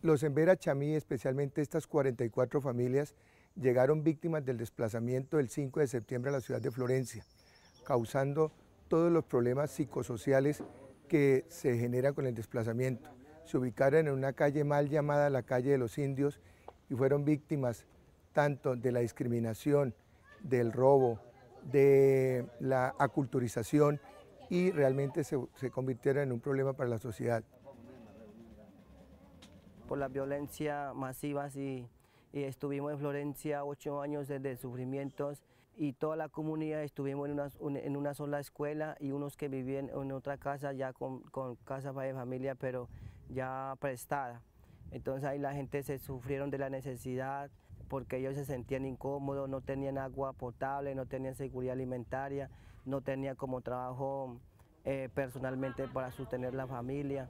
Los Embera Chamí, especialmente estas 44 familias, llegaron víctimas del desplazamiento el 5 de septiembre a la ciudad de Florencia, causando todos los problemas psicosociales que se generan con el desplazamiento. Se ubicaron en una calle mal llamada la calle de los indios y fueron víctimas tanto de la discriminación, del robo, de la aculturización y realmente se, se convirtieron en un problema para la sociedad por la violencia masiva y, estuvimos en Florencia ocho años de, sufrimientos y toda la comunidad estuvimos en una, sola escuela y unos que vivían en otra casa ya con, con casa de familia pero ya prestada. Entonces ahí la gente se sufrieron de la necesidad porque ellos se sentían incómodos, no tenían agua potable, no tenían seguridad alimentaria, no tenían como trabajo eh, personalmente para sostener la familia.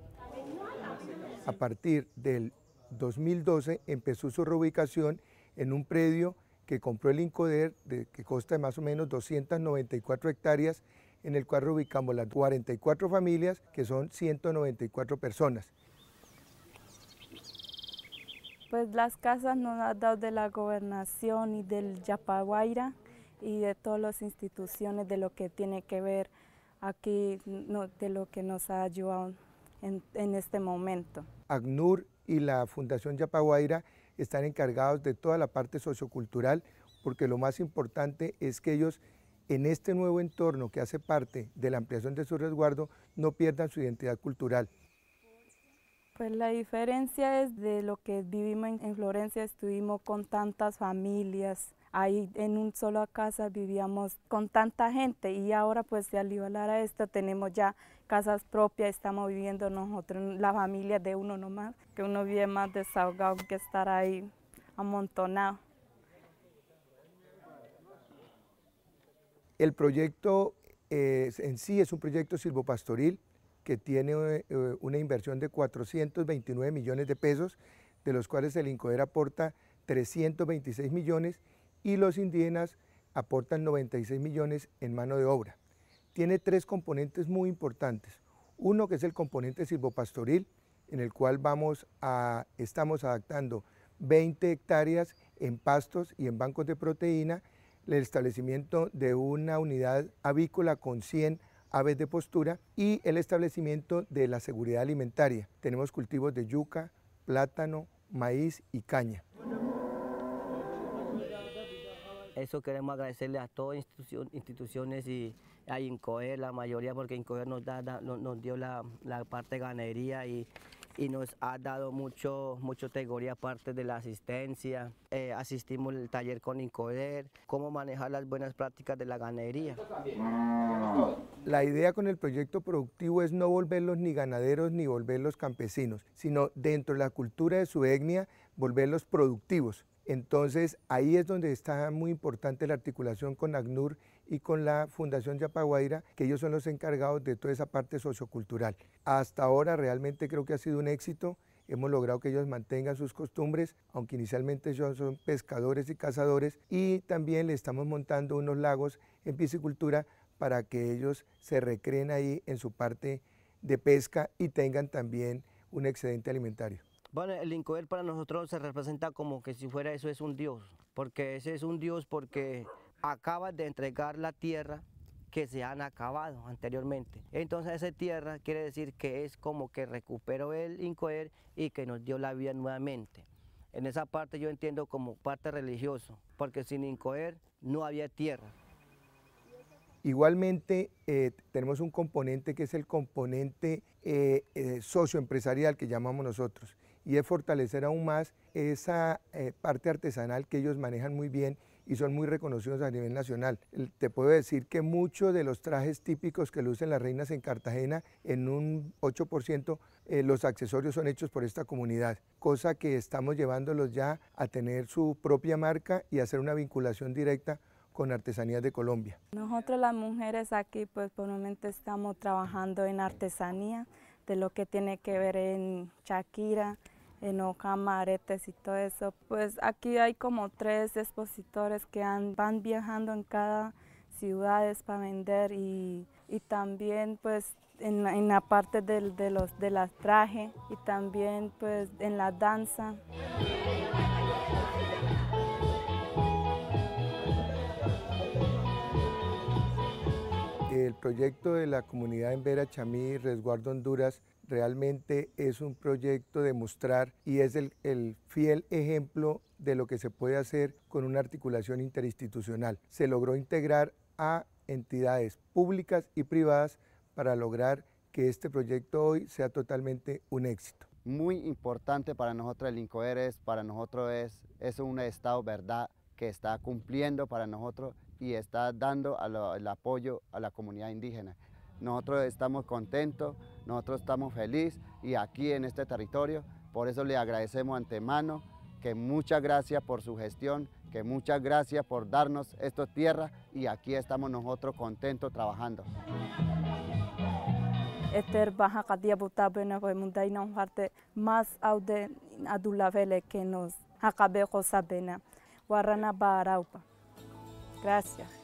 A partir del 2012 empezó su reubicación en un predio que compró el INCODER, que consta de más o menos 294 hectáreas, en el cual reubicamos las 44 familias, que son 194 personas. Pues las casas nos han dado de la gobernación y del Yapaguaira y de todas las instituciones de lo que tiene que ver aquí de lo que nos ha ayudado en, este momento. ACNUR y la Fundación Yapaguaira están encargados de toda la parte sociocultural porque lo más importante es que ellos en este nuevo entorno que hace parte de la ampliación de su resguardo no pierdan su identidad cultural. Pues la diferencia es de lo que vivimos en Florencia, estuvimos con tantas familias, Ahí en un solo casa vivíamos con tanta gente y ahora pues de igualar a esto tenemos ya casas propias, estamos viviendo nosotros, la familia de uno nomás, que uno vive más desahogado que estar ahí amontonado. El proyecto eh, en sí es un proyecto silvopastoril que tiene eh, una inversión de 429 millones de pesos, de los cuales el INCODER aporta 326 millones y los indígenas aportan 96 millones en mano de obra. Tiene tres componentes muy importantes. Uno que es el componente silvopastoril, en el cual vamos a, estamos adaptando 20 hectáreas en pastos y en bancos de proteína, el establecimiento de una unidad avícola con 100 aves de postura y el establecimiento de la seguridad alimentaria. Tenemos cultivos de yuca, plátano, maíz y caña. Eso queremos agradecerle a todas las instituciones y a INCOER, la mayoría, porque INCOER nos, nos, dio la, parte de ganadería y, nos ha dado mucho, mucho teoría parte de la asistencia. Eh, asistimos el taller con INCOER, cómo manejar las buenas prácticas de la ganadería. La idea con el proyecto productivo es no volverlos ni ganaderos ni volverlos campesinos, sino dentro de la cultura de su etnia, volverlos productivos entonces, ahí es donde está muy importante la articulación con ACNUR y con la Fundación Yapaguaira, que ellos son los encargados de toda esa parte sociocultural. Hasta ahora realmente creo que ha sido un éxito. Hemos logrado que ellos mantengan sus costumbres, aunque inicialmente ellos son pescadores y cazadores, y también le estamos montando unos lagos en piscicultura para que ellos se recreen ahí en su parte de pesca y tengan también un excedente alimentario. Bueno, el Incoer para nosotros se representa como que si fuera eso es un dios, porque ese es un dios porque acaba de entregar la tierra que se han acabado anteriormente. Entonces esa tierra quiere decir que es como que recuperó el Incoer y que nos dio la vida nuevamente. En esa parte yo entiendo como parte religioso, porque sin Incoer no había tierra. Igualmente eh, tenemos un componente que es el componente eh, eh, socioempresarial que llamamos nosotros y es fortalecer aún más esa eh, parte artesanal que ellos manejan muy bien y son muy reconocidos a nivel nacional. Te puedo decir que muchos de los trajes típicos que lucen las reinas en Cartagena, en un 8%, eh, los accesorios son hechos por esta comunidad, cosa que estamos llevándolos ya a tener su propia marca y hacer una vinculación directa con Artesanías de Colombia. Nosotros las mujeres aquí pues por estamos trabajando en artesanía, de lo que tiene que ver en Shakira, los maretes y todo eso. Pues aquí hay como tres expositores que van viajando en cada ciudades para vender y, también pues en, la parte del, de los de las y también pues en la danza. El proyecto de la comunidad en Vera Chamí, Resguardo Honduras, realmente es un proyecto de mostrar y es el, fiel ejemplo de lo que se puede hacer con una articulación interinstitucional. Se logró integrar a entidades públicas y privadas para lograr que este proyecto hoy sea totalmente un éxito. Muy importante para nosotros el INCOERES, para nosotros es, un Estado, ¿verdad?, que está cumpliendo para nosotros y está dando el apoyo a la comunidad indígena. Nosotros estamos contentos, nosotros estamos felices y aquí en este territorio, por eso le agradecemos antemano que muchas gracias por su gestión, que muchas gracias por darnos esta tierra y aquí estamos nosotros contentos trabajando. baja que nos acabe Gracias.